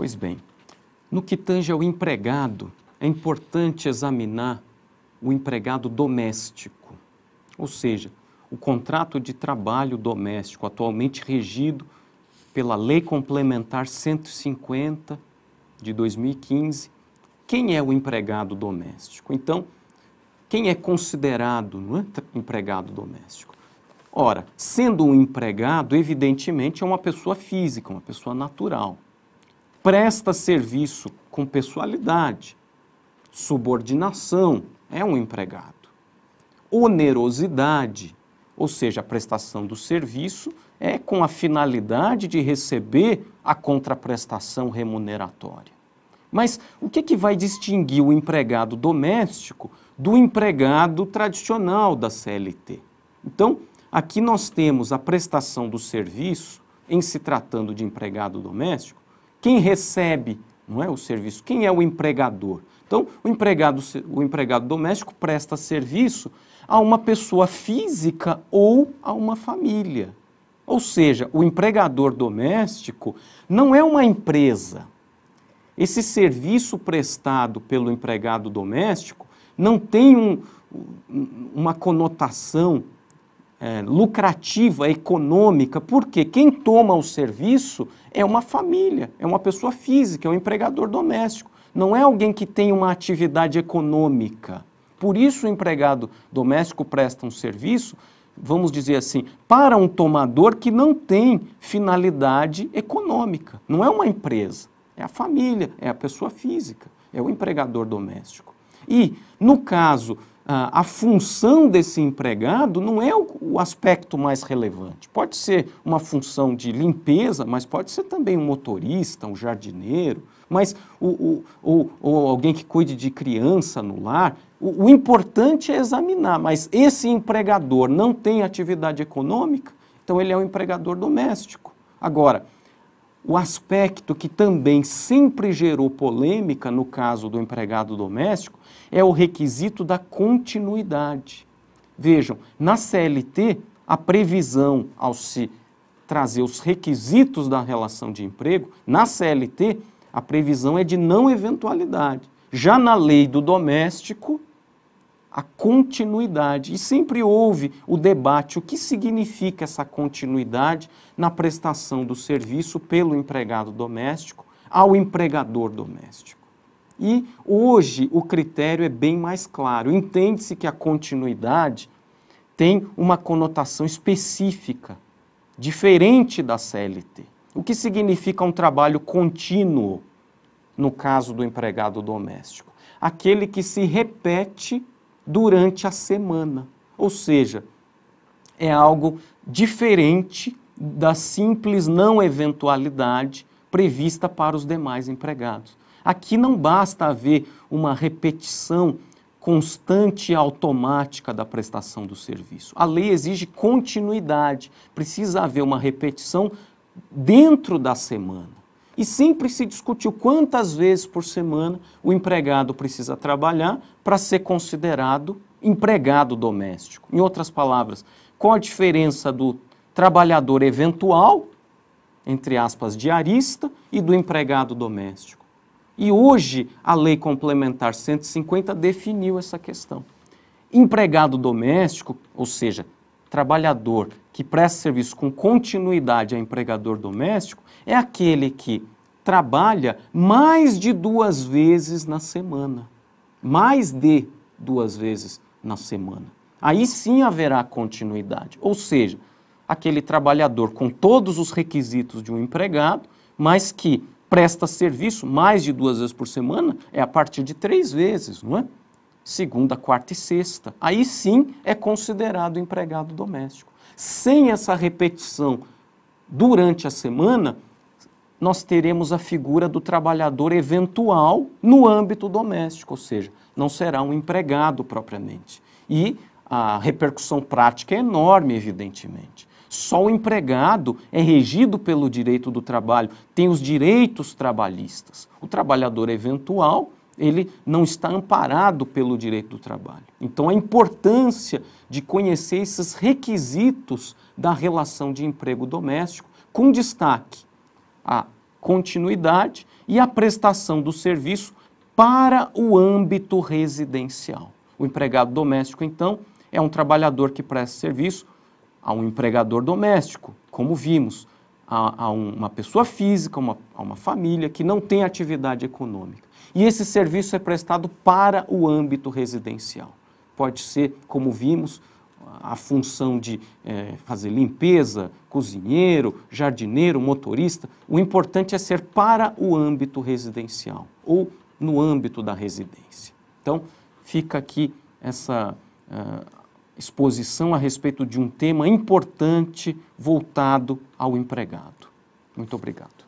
Pois bem, no que tange ao empregado, é importante examinar o empregado doméstico, ou seja, o contrato de trabalho doméstico, atualmente regido pela Lei Complementar 150 de 2015. Quem é o empregado doméstico? Então, quem é considerado não é, empregado doméstico? Ora, sendo um empregado, evidentemente é uma pessoa física, uma pessoa natural presta serviço com pessoalidade, subordinação, é um empregado. Onerosidade, ou seja, a prestação do serviço é com a finalidade de receber a contraprestação remuneratória. Mas o que, é que vai distinguir o empregado doméstico do empregado tradicional da CLT? Então, aqui nós temos a prestação do serviço, em se tratando de empregado doméstico, quem recebe não é o serviço, quem é o empregador? Então, o empregado, o empregado doméstico presta serviço a uma pessoa física ou a uma família. Ou seja, o empregador doméstico não é uma empresa. Esse serviço prestado pelo empregado doméstico não tem um, uma conotação é, lucrativa, econômica, porque quem toma o serviço é uma família, é uma pessoa física, é um empregador doméstico, não é alguém que tem uma atividade econômica. Por isso o empregado doméstico presta um serviço, vamos dizer assim, para um tomador que não tem finalidade econômica. Não é uma empresa, é a família, é a pessoa física, é o empregador doméstico. E, no caso a função desse empregado não é o, aspecto mais relevante. Pode ser uma função de limpeza, mas pode ser também um motorista, um jardineiro, mas o, o, o, alguém que cuide de criança no lar. O, o importante é examinar, mas esse empregador não tem atividade econômica, então ele é um empregador doméstico. Agora, o aspecto que também sempre gerou polêmica no caso do empregado doméstico é o requisito da continuidade. Vejam, na CLT, a previsão ao se trazer os requisitos da relação de emprego, na CLT, a previsão é de não eventualidade. Já na lei do doméstico, a continuidade. E sempre houve o debate o que significa essa continuidade na prestação do serviço pelo empregado doméstico ao empregador doméstico. E hoje o critério é bem mais claro. Entende-se que a continuidade tem uma conotação específica, diferente da CLT. O que significa um trabalho contínuo no caso do empregado doméstico? Aquele que se repete durante a semana. Ou seja, é algo diferente da simples não eventualidade prevista para os demais empregados. Aqui não basta haver uma repetição constante e automática da prestação do serviço. A lei exige continuidade, precisa haver uma repetição dentro da semana. E sempre se discutiu quantas vezes por semana o empregado precisa trabalhar para ser considerado empregado doméstico. Em outras palavras, qual a diferença do trabalhador eventual, entre aspas, diarista, e do empregado doméstico? E hoje a Lei Complementar 150 definiu essa questão. Empregado doméstico, ou seja, trabalhador que presta serviço com continuidade a empregador doméstico é aquele que trabalha mais de duas vezes na semana. Mais de duas vezes na semana. Aí sim haverá continuidade. Ou seja, aquele trabalhador com todos os requisitos de um empregado, mas que presta serviço mais de duas vezes por semana, é a partir de três vezes, não é? segunda, quarta e sexta. Aí sim é considerado empregado doméstico. Sem essa repetição durante a semana, nós teremos a figura do trabalhador eventual no âmbito doméstico, ou seja, não será um empregado propriamente. E a repercussão prática é enorme, evidentemente. Só o empregado é regido pelo direito do trabalho, tem os direitos trabalhistas. O trabalhador eventual ele não está amparado pelo direito do trabalho. Então, a importância de conhecer esses requisitos da relação de emprego doméstico, com destaque a continuidade e a prestação do serviço para o âmbito residencial. O empregado doméstico, então, é um trabalhador que presta serviço a um empregador doméstico, como vimos, a, a uma pessoa física, uma, a uma família que não tem atividade econômica. E esse serviço é prestado para o âmbito residencial. Pode ser, como vimos, a função de é, fazer limpeza, cozinheiro, jardineiro, motorista. O importante é ser para o âmbito residencial ou no âmbito da residência. Então, fica aqui essa uh, exposição a respeito de um tema importante voltado ao empregado. Muito obrigado.